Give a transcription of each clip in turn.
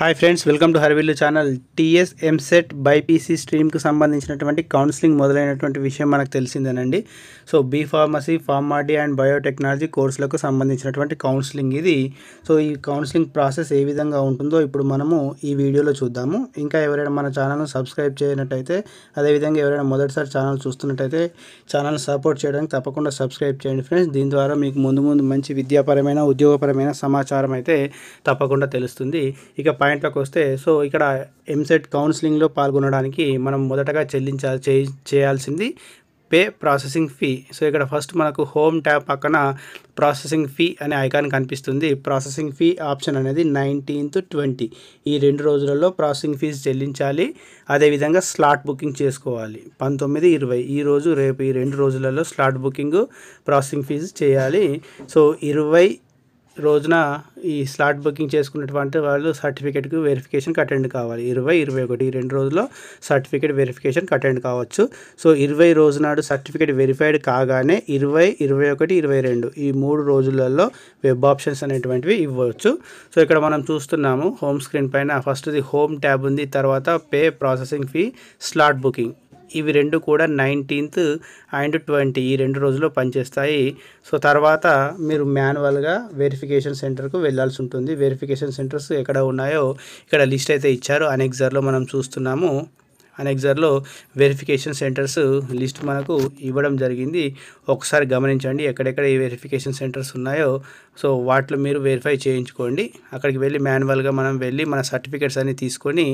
hi friends welcome to Harivillu channel TS EAMCET BiPC స్ట్రీమ్కి సంబంధించినటువంటి counselling మొదలైనటువంటి విషయం మనకు తెలిసిందేనండి so B pharmacy pharm D and biotechnology కోర్సులకు సంబంధించినటువంటి కౌన్సిలింగ్ ఇది సో ఈ కౌన్సిలింగ్ ప్రాసెస్ ఏ విధంగా ఉంటుందో ఇప్పుడు మనము ఈ వీడియోలో చూద్దాము ఇంకా ఎవరైనా మన ఛానల్ను సబ్స్క్రైబ్ చేయనట్టయితే అదేవిధంగా ఎవరైనా మొదటిసారి ఛానల్ చూస్తున్నట్టయితే ఛానల్ సపోర్ట్ చేయడానికి తప్పకుండా సబ్స్క్రైబ్ చేయండి ఫ్రెండ్స్ దీని ద్వారా మీకు ముందు ముందు మంచి విద్యాపరమైన ఉద్యోగపరమైన సమాచారం అయితే తప్పకుండా తెలుస్తుంది ఇక పాయింట్లోకి వస్తే సో ఇక్కడ ఎంసెట్ కౌన్సిలింగ్లో పాల్గొనడానికి మనం మొదటగా చెల్లించాలి చేయాల్సింది పే ప్రాసెసింగ్ ఫీ సో ఇక్కడ ఫస్ట్ మనకు హోమ్ ట్యాబ్ పక్కన ప్రాసెసింగ్ ఫీ అనే ఐకాన్ కనిపిస్తుంది ప్రాసెసింగ్ ఫీ ఆప్షన్ అనేది నైన్టీన్త్ ట్వంటీ ఈ రెండు రోజులలో ప్రాసెసింగ్ ఫీజు చెల్లించాలి అదేవిధంగా స్లాట్ బుకింగ్ చేసుకోవాలి పంతొమ్మిది ఇరవై ఈ రోజు రేపు ఈ రెండు రోజులలో స్లాట్ బుకింగ్ ప్రాసెసింగ్ ఫీజు చేయాలి సో ఇరవై రోజున ఈ స్లాట్ బుకింగ్ చేసుకున్నటువంటి వాళ్ళు సర్టిఫికేట్కి వెరిఫికేషన్కి అటెండ్ కావాలి ఇరవై ఇరవై ఒకటి రెండు రోజుల్లో సర్టిఫికేట్ వెరిఫికేషన్కి అటెండ్ కావచ్చు సో ఇరవై రోజు నాడు సర్టిఫికేట్ వెరిఫైడ్ కాగానే ఇరవై ఇరవై ఒకటి ఇరవై రెండు ఈ మూడు రోజులలో వెబ్ ఆప్షన్స్ అనేటువంటివి ఇవ్వచ్చు సో ఇక్కడ మనం చూస్తున్నాము హోమ్ స్క్రీన్ పైన ఫస్ట్ది హోమ్ ట్యాబ్ ఉంది తర్వాత pay processing fee slot booking ఇవి రెండు కూడా నైన్టీన్త్ అండ్ ట్వంటీ ఈ రెండు రోజుల్లో పనిచేస్తాయి సో తర్వాత మీరు మాన్యువల్గా వెరిఫికేషన్ సెంటర్కు వెళ్ళాల్సి ఉంటుంది వెరిఫికేషన్ సెంటర్స్ ఎక్కడ ఉన్నాయో ఇక్కడ లిస్ట్ అయితే ఇచ్చారు అనెక్సర్లో మనం చూస్తున్నాము అనెగ్జర్లో వెరిఫికేషన్ సెంటర్స్ లిస్ట్ మనకు ఇవ్వడం జరిగింది ఒకసారి గమనించండి ఎక్కడెక్కడ ఈ వెరిఫికేషన్ సెంటర్స్ ఉన్నాయో సో వాటిలో మీరు వెరిఫై చేయించుకోండి అక్కడికి వెళ్ళి మాన్యువల్గా మనం వెళ్ళి మన సర్టిఫికేట్స్ అన్ని తీసుకొని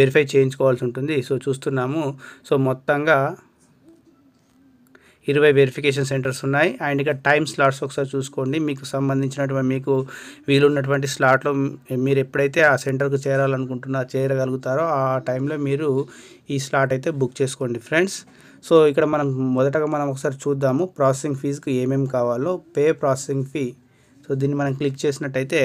వెరిఫై చేయించుకోవాల్సి ఉంటుంది సో చూస్తున్నాము సో మొత్తంగా ఇరవై వెరిఫికేషన్ సెంటర్స్ ఉన్నాయి అండ్ ఇక టైం స్లాట్స్ ఒకసారి చూసుకోండి మీకు సంబంధించినటువంటి మీకు వీలున్నటువంటి స్లాట్లో మీరు ఎప్పుడైతే ఆ సెంటర్కు చేరాలనుకుంటున్నా చేరగలుగుతారో ఆ టైంలో మీరు ఈ స్లాట్ అయితే బుక్ చేసుకోండి ఫ్రెండ్స్ సో ఇక్కడ మనం మొదటగా మనం ఒకసారి చూద్దాము ప్రాసెసింగ్ ఫీజుకి ఏమేమి కావాలో పే ప్రాసెసింగ్ ఫీ సో దీన్ని మనం క్లిక్ చేసినట్టయితే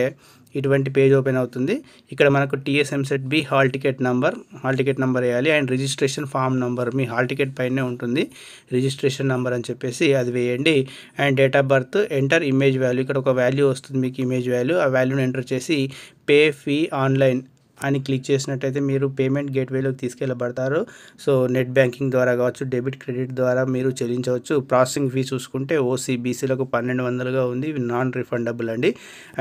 ఇటువంటి పేజ్ ఓపెన్ అవుతుంది ఇక్కడ మనకు TS EAMCET B hall ticket number hall ticket number వేయాలి అండ్ రిజిస్ట్రేషన్ ఫామ్ నంబర్ మీ హాల్ టికెట్ పైనే ఉంటుంది రిజిస్ట్రేషన్ నెంబర్ అని చెప్పేసి అది వేయండి and date of birth enter image value ఇక్కడ ఒక వాల్యూ వస్తుంది మీకు ఇమేజ్ వాల్యూ ఆ వాల్యూని ఎంటర్ చేసి పే ఫీ ఆన్లైన్ అని క్లిక్ చేసినట్టయితే మీరు పేమెంట్ గేట్వేలోకి తీసుకెళ్ళబడతారు సో నెట్ బ్యాంకింగ్ ద్వారా కావచ్చు డెబిట్ క్రెడిట్ ద్వారా మీరు చెల్లించవచ్చు ప్రాసెసింగ్ ఫీ చూసుకుంటే ఓసీబీసీలకు పన్నెండు వందలుగా ఉంది నాన్ రిఫండబుల్ అండి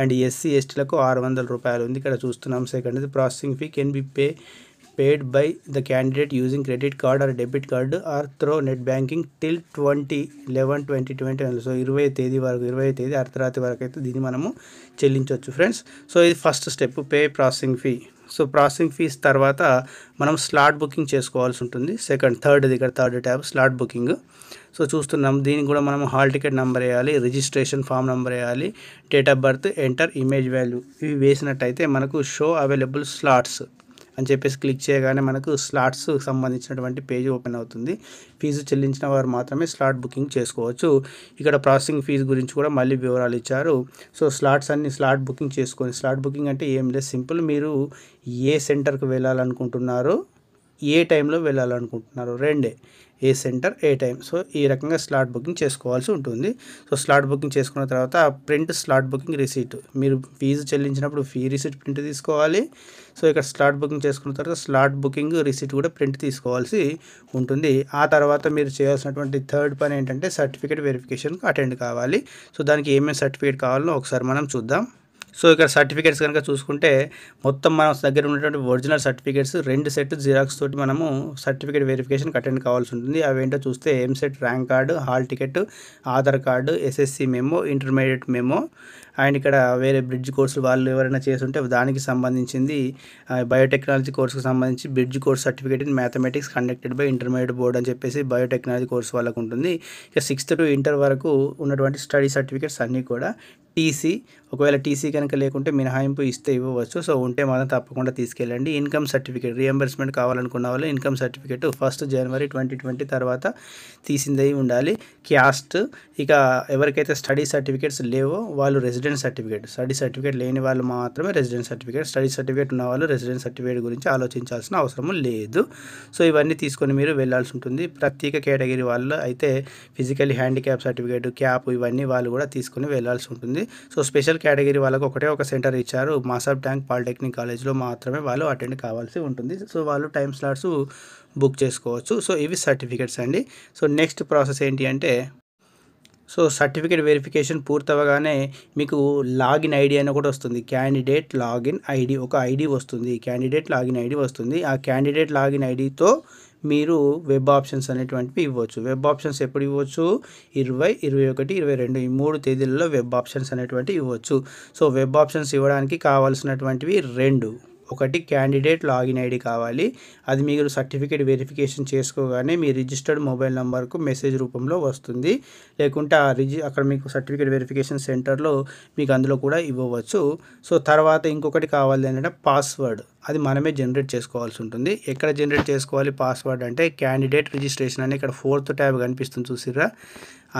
అండ్ ఎస్సీ ఎస్టీలకు ఆరు వందల రూపాయలు ఉంది ఇక్కడ చూస్తున్నాం సెకండ్ ఇది processing fee can be pay paid by the candidate using credit card or debit card or through net banking till twenty eleven twenty twenty so ఇరవై తేదీ వరకు ఇరవై తేదీ అర్ధరాత్రి వరకు అయితే దీన్ని మనము చెల్లించవచ్చు ఫ్రెండ్స్ సో ఇది first step pay processing fee so processing fees తర్వాత మనం స్లాట్ బుకింగ్ చేసుకోవాల్సి ఉంటుంది సెకండ్ థర్డ్ దగ్గర third tab slot booking so చూస్తున్నాం దీనికి కూడా మనం హాల్ టికెట్ నెంబర్ వేయాలి రిజిస్ట్రేషన్ ఫామ్ నెంబర్ వేయాలి date of birth enter image value ఇవి వేసినట్టయితే మనకు షో అవైలబుల్ స్లాట్స్ అని చెప్పేసి క్లిక్ చేయగానే మనకు స్లాట్స్ సంబంధించినటువంటి పేజ్ ఓపెన్ అవుతుంది ఫీజు చెల్లించిన వారు మాత్రమే స్లాట్ బుకింగ్ చేసుకోవచ్చు ఇక్కడ ప్రాసెసింగ్ ఫీజు గురించి కూడా మళ్ళీ వివరాలు ఇచ్చారు సో స్లాట్స్ అన్ని స్లాట్ బుకింగ్ చేసుకొని స్లాట్ బుకింగ్ అంటే ఏం లేదు సింపుల్ మీరు ఏ సెంటర్కి వెళ్ళాలనుకుంటున్నారో ఏ టైంలో వెళ్ళాలనుకుంటున్నారు రెండే ఏ సెంటర్ ఏ టైం సో ఈ రకంగా స్లాట్ బుకింగ్ చేసుకోవాల్సి ఉంటుంది సో స్లాట్ బుకింగ్ చేసుకున్న తర్వాత ప్రింట్ స్లాట్ బుకింగ్ రిసీట్ మీరు ఫీజు చెల్లించినప్పుడు ఫీ రిసీట్ ప్రింట్ తీసుకోవాలి సో ఇక్కడ స్లాట్ బుకింగ్ చేసుకున్న తర్వాత స్లాట్ బుకింగ్ రిసీట్ కూడా ప్రింట్ తీసుకోవాల్సి ఉంటుంది ఆ తర్వాత మీరు చేయాల్సినటువంటి థర్డ్ పని ఏంటంటే సర్టిఫికేట్ వెరిఫికేషన్కి అటెండ్ కావాలి సో దానికి ఏమేమి సర్టిఫికేట్ కావాలో ఒకసారి మనం చూద్దాం సో ఇక్కడ సర్టిఫికేట్స్ కనుక చూసుకుంటే మొత్తం మన దగ్గర ఉన్నటువంటి ఒరిజినల్ సర్టిఫికేట్స్ రెండు సెట్ జిరాక్స్ తోటి మనము సర్టిఫికేట్ వెరిఫికేషన్ అటెండ్ కావాల్సి ఉంటుంది అవి ఏంటో చూస్తే EAMCET set rank card hall ticket Aadhaar card SSC memo intermediate memo and ఇక్కడ వేరే బ్రిడ్జ్ కోర్సులు వాళ్ళు ఎవరైనా చేస్తుంటే దానికి సంబంధించింది బయోటెక్నాలజీ కోర్సుకు సంబంధించి bridge course certificate in mathematics conducted by intermediate board అని చెప్పేసి బయోటెక్నాలజీ కోర్సు వాళ్ళకు ఉంటుంది ఇక సిక్స్త్ టు ఇంటర్ వరకు ఉన్నటువంటి స్టడీ సర్టిఫికేట్స్ అన్నీ కూడా టీసీ ఒకవేళ టీసీ కనుక లేకుంటే మినహాయింపు ఇస్తే ఇవ్వవచ్చు సో ఉంటే మాత్రం తప్పకుండా తీసుకెళ్ళండి ఇన్కమ్ సర్టిఫికేట్ రియంబర్స్మెంట్ కావాలనుకున్న వాళ్ళు income certificate first January twenty twenty తర్వాత తీసిందై ఉండాలి క్యాస్ట్ ఇక ఎవరికైతే స్టడీ సర్టిఫికేట్స్ లేవో వాళ్ళు resident resident certificate study certificate లేని వాళ్ళు మాత్రమే రెసిడెంట్ సర్టిఫికేట్ స్టడీ సర్టిఫికేట్ ఉన్న వాళ్ళు రెసిడెంట్ సర్టిఫికేట్ గురించి ఆలోచించాల్సిన అవసరం లేదు సో ఇవన్నీ తీసుకొని మీరు వెళ్ళాల్సి ఉంటుంది ప్రత్యేక కేటగిరీ వాళ్ళు అయితే ఫిజికల్ హ్యాండిక్యాప్ సర్టిఫికేట్ క్యాప్ ఇవన్నీ వాళ్ళు కూడా తీసుకొని వెళ్ళాల్సి ఉంటుంది సో స్పెషల్ కేటగిరీ వాళ్ళకు ఒకటే ఒక సెంటర్ ఇచ్చారు మాసాబ్ ట్యాంక్ పాలిటెక్నిక్ కాలేజ్లో మాత్రమే వాళ్ళు అటెండ్ కావాల్సి ఉంటుంది సో వాళ్ళు టైం స్లాట్స్ బుక్ చేసుకోవచ్చు సో ఇవి సర్టిఫికేట్స్ అండి సో నెక్స్ట్ ప్రాసెస్ ఏంటి అంటే సో సర్టిఫికేట్ వెరిఫికేషన్ పూర్తవగానే మీకు లాగిన్ ఐడి అని కూడా వస్తుంది క్యాండిడేట్ లాగిన్ ఐడి ఒక ఐడి వస్తుంది క్యాండిడేట్ లాగిన్ ఐడి వస్తుంది ఆ క్యాండిడేట్ లాగిన్ ఐడితో మీరు వెబ్ ఆప్షన్స్ అనేటువంటివి ఇవ్వచ్చు వెబ్ ఆప్షన్స్ ఎప్పుడు ఇవ్వచ్చు ఇరవై ఇరవై ఒకటి ఇరవై రెండు ఈ మూడు తేదీలలో వెబ్ ఆప్షన్స్ అనేటువంటివి ఇవ్వచ్చు సో వెబ్ ఆప్షన్స్ ఇవ్వడానికి కావాల్సినటువంటివి రెండు ఒకటి క్యాండిడేట్ లాగిన్ ఐడి కావాలి అది మీరు సర్టిఫికేట్ వెరిఫికేషన్ చేసుకోగానే మీ రిజిస్టర్డ్ మొబైల్ నెంబర్కు మెసేజ్ రూపంలో వస్తుంది లేకుంటే ఆ రిజి అక్కడ మీకు సర్టిఫికేట్ వెరిఫికేషన్ సెంటర్లో మీకు అందులో కూడా ఇవ్వవచ్చు సో తర్వాత ఇంకొకటి కావాలి ఏంటంటే పాస్వర్డ్ అది మనమే జనరేట్ చేసుకోవాల్సి ఉంటుంది ఎక్కడ జనరేట్ చేసుకోవాలి పాస్వర్డ్ అంటే క్యాండిడేట్ రిజిస్ట్రేషన్ అని ఇక్కడ ఫోర్త్ ట్యాబ్ కనిపిస్తుంది చూసిరా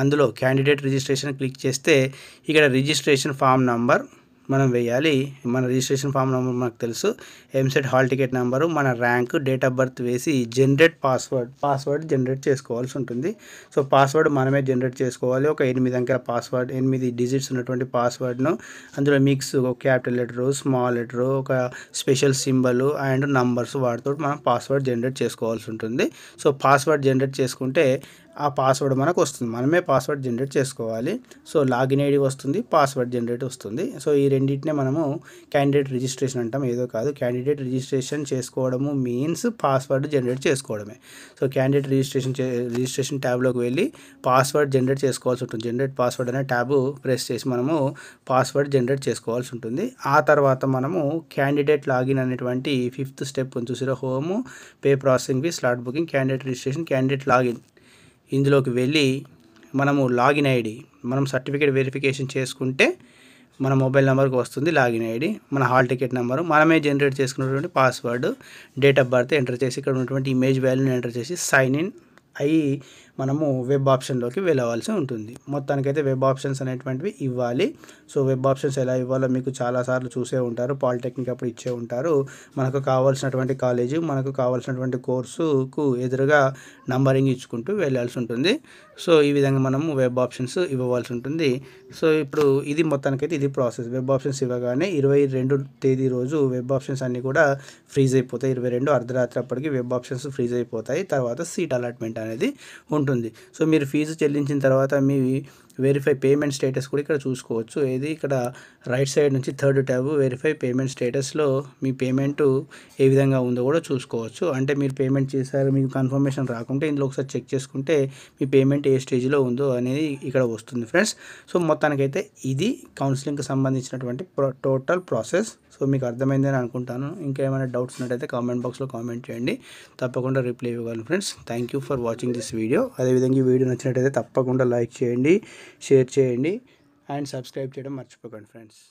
అందులో క్యాండిడేట్ రిజిస్ట్రేషన్ క్లిక్ చేస్తే ఇక్కడ రిజిస్ట్రేషన్ ఫామ్ నంబర్ మనం వేయాలి మన రిజిస్ట్రేషన్ ఫామ్ నెంబర్ మనకు తెలుసు ఎంసెట్ హాల్ టికెట్ నెంబరు మన ర్యాంక్ డేట్ ఆఫ్ బర్త్ వేసి జనరేట్ పాస్వర్డ్ పాస్వర్డ్ జనరేట్ చేసుకోవాల్సి ఉంటుంది సో పాస్వర్డ్ మనమే జనరేట్ చేసుకోవాలి ఒక ఎనిమిది అంకెల పాస్వర్డ్ ఎనిమిది డిజిట్స్ ఉన్నటువంటి పాస్వర్డ్ను అందులో మిక్స్ ఒక క్యాపిటల్ లెటరు స్మాల్ లెటరు ఒక స్పెషల్ సింబల్ అండ్ నంబర్స్ వాటితో మనం పాస్వర్డ్ జనరేట్ చేసుకోవాల్సి ఉంటుంది సో పాస్వర్డ్ జనరేట్ చేసుకుంటే ఆ పాస్వర్డ్ మనకు వస్తుంది మనమే పాస్వర్డ్ జనరేట్ చేసుకోవాలి సో లాగిన్ ఐడి వస్తుంది పాస్వర్డ్ జనరేట్ వస్తుంది సో ఈ రెండింటినే మనము క్యాండిడేట్ రిజిస్ట్రేషన్ అంటాం ఏదో కాదు క్యాండిడేట్ రిజిస్ట్రేషన్ చేసుకోవడము మీన్స్ పాస్వర్డ్ జనరేట్ చేసుకోవడమే సో క్యాండిడేట్ రిజిస్ట్రేషన్ రిజిస్ట్రేషన్ ట్యాబ్లోకి వెళ్ళి పాస్వర్డ్ జనరేట్ చేసుకోవాల్సి ఉంటుంది జనరేట్ పాస్వర్డ్ అనే ట్యాబ్ ప్రెస్ చేసి మనము పాస్వర్డ్ జనరేట్ చేసుకోవాల్సి ఉంటుంది ఆ తర్వాత మనము క్యాండిడేట్ లాగిన్ అనేటువంటి ఫిఫ్త్ స్టెప్ చూసిరా home pay processing fee slot booking candidate registration candidate login ఇందులోకి వెళ్ళి మనము లాగిన్ ఐడి మనం సర్టిఫికేట్ వెరిఫికేషన్ చేసుకుంటే మన మొబైల్ నెంబర్కి వస్తుంది లాగిన్ ఐడి మన హాల్ టికెట్ నెంబరు మనమే జనరేట్ చేసుకున్నటువంటి password date of birth enter చేసి ఇక్కడ ఉన్నటువంటి ఇమేజ్ వాల్యూని ఎంటర్ చేసి సైన్ ఇన్ అయ్యి మనము వెబ్ ఆప్షన్లోకి వెళ్ళవలసి ఉంటుంది మొత్తానికైతే వెబ్ ఆప్షన్స్ అనేటువంటివి ఇవ్వాలి సో వెబ్ ఆప్షన్స్ ఎలా ఇవ్వాలో మీకు చాలాసార్లు చూసే ఉంటారు పాలిటెక్నిక్ అప్పుడు ఇచ్చే ఉంటారు మనకు కావాల్సినటువంటి కాలేజీ మనకు కావాల్సినటువంటి కోర్సుకు ఎదురుగా నంబరింగ్ ఇచ్చుకుంటూ వెళ్ళాల్సి ఉంటుంది సో ఈ విధంగా మనము వెబ్ ఆప్షన్స్ ఇవ్వవలసి ఉంటుంది సో ఇప్పుడు ఇది మొత్తానికైతే ఇది ప్రాసెస్ వెబ్ ఆప్షన్స్ ఇవ్వగానే ఇరవై రెండు తేదీ రోజు వెబ్ ఆప్షన్స్ అన్నీ కూడా ఫ్రీజ్ అయిపోతాయి ఇరవై రెండు అర్ధరాత్రి అప్పటికి వెబ్ ఆప్షన్స్ ఫ్రీజ్ అయిపోతాయి తర్వాత సీట్ అలాట్మెంట్ అనేది ఉంటుంది ఉంటుంది సో మీరు ఫీజు చెల్లించిన తర్వాత మీ వెరిఫై పేమెంట్ స్టేటస్ కూడా ఇక్కడ చూసుకోవచ్చు ఏది ఇక్కడ రైట్ సైడ్ నుంచి థర్డ్ ట్యాబ్ వెరిఫై పేమెంట్ స్టేటస్లో మీ పేమెంట్ ఏ విధంగా ఉందో కూడా చూసుకోవచ్చు అంటే మీరు పేమెంట్ చేశారు మీకు కన్ఫర్మేషన్ రాకుంటే ఇందులో ఒకసారి చెక్ చేసుకుంటే మీ పేమెంట్ ఏ స్టేజ్లో ఉందో అనేది ఇక్కడ వస్తుంది ఫ్రెండ్స్ సో మొత్తానికైతే ఇది కౌన్సిలింగ్కి సంబంధించినటువంటి టోటల్ ప్రాసెస్ సో మీకు అర్థమైందని అనుకుంటాను ఇంకేమైనా డౌట్స్ ఉన్నట్టయితే కామెంట్ బాక్స్లో కామెంట్ చేయండి తప్పకుండా రిప్లై ఇవ్వగలను friends thank for watching this video అదేవిధంగా ఈ వీడియో నచ్చినట్టయితే తప్పకుండా లైక్ చేయండి షేర్ చేయండి అండ్ సబ్స్క్రైబ్ చేయడం మర్చిపోకండి ఫ్రెండ్స్